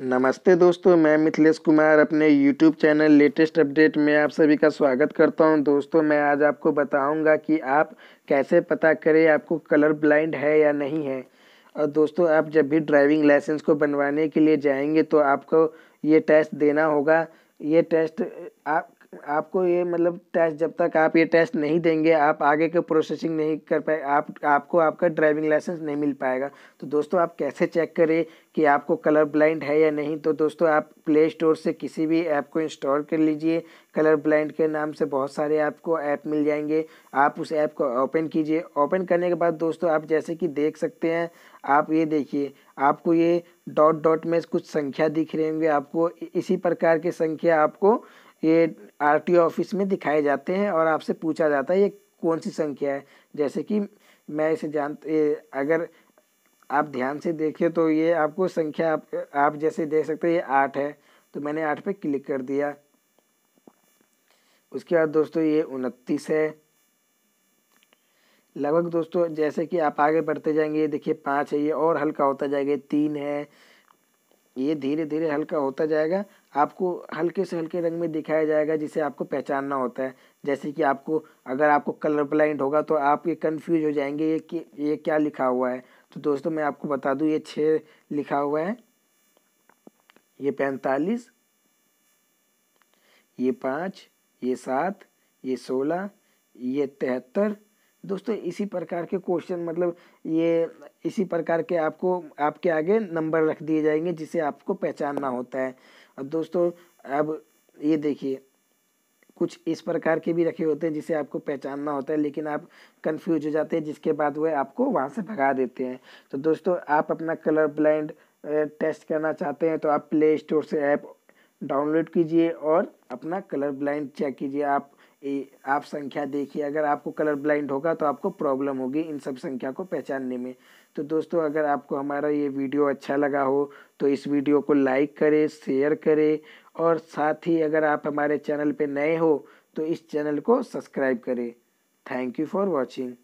नमस्ते दोस्तों मैं मिथिलेश कुमार अपने YouTube चैनल लेटेस्ट अपडेट में आप सभी का स्वागत करता हूं दोस्तों मैं आज आपको बताऊंगा कि आप कैसे पता करें आपको कलर ब्लाइंड है या नहीं है और दोस्तों आप जब भी ड्राइविंग लाइसेंस को बनवाने के लिए जाएंगे तो आपको ये टेस्ट देना होगा ये टेस्ट आप आपको ये मतलब टेस्ट जब तक आप ये टेस्ट नहीं देंगे आप आगे के प्रोसेसिंग नहीं कर पाए आप आपको आपका ड्राइविंग लाइसेंस नहीं मिल पाएगा तो दोस्तों आप कैसे चेक करें कि आपको कलर ब्लाइंड है या नहीं तो दोस्तों आप प्ले स्टोर से किसी भी ऐप को इंस्टॉल कर लीजिए कलर ब्लाइंड के नाम से बहुत सारे आपको ऐप मिल जाएंगे आप उस ऐप को ओपन कीजिए ओपन करने के बाद दोस्तों आप जैसे कि देख सकते हैं आप ये देखिए आपको ये डॉट डॉट में कुछ संख्या दिख रही होंगे आपको इसी प्रकार की संख्या आपको ये आरटीओ ऑफिस में दिखाए जाते हैं और आपसे पूछा जाता है ये कौन सी संख्या है जैसे कि मैं इसे जान अगर आप ध्यान से देखें तो ये आपको संख्या आप, आप जैसे देख सकते हैं ये आठ है तो मैंने आठ पे क्लिक कर दिया उसके बाद दोस्तों ये उनतीस है लगभग दोस्तों जैसे कि आप आगे बढ़ते जाएंगे देखिए पाँच है ये और हल्का होता जाएगा तीन है ये धीरे धीरे हल्का होता जाएगा आपको हल्के से हल्के रंग में दिखाया जाएगा जिसे आपको पहचानना होता है जैसे कि आपको अगर आपको कलर ब्लाइंड होगा तो आप ये कन्फ्यूज हो जाएंगे ये कि ये क्या लिखा हुआ है तो दोस्तों मैं आपको बता दूँ ये छः लिखा हुआ है ये पैंतालीस ये पाँच ये सात ये सोलह ये तिहत्तर दोस्तों इसी प्रकार के क्वेश्चन मतलब ये इसी प्रकार के आपको आपके आगे नंबर रख दिए जाएंगे जिसे आपको पहचानना होता है अब दोस्तों अब ये देखिए कुछ इस प्रकार के भी रखे होते हैं जिसे आपको पहचानना होता है लेकिन आप कंफ्यूज हो जाते हैं जिसके बाद वह आपको वहाँ से भगा देते हैं तो दोस्तों आप अपना कलर ब्लाइंड टेस्ट करना चाहते हैं तो आप प्ले स्टोर से ऐप डाउनलोड कीजिए और अपना कलर ब्लाइंड चेक कीजिए आप ए, आप संख्या देखिए अगर आपको कलर ब्लाइंड होगा तो आपको प्रॉब्लम होगी इन सब संख्या को पहचानने में तो दोस्तों अगर आपको हमारा ये वीडियो अच्छा लगा हो तो इस वीडियो को लाइक करें शेयर करें और साथ ही अगर आप हमारे चैनल पे नए हो तो इस चैनल को सब्सक्राइब करें थैंक यू फॉर वॉचिंग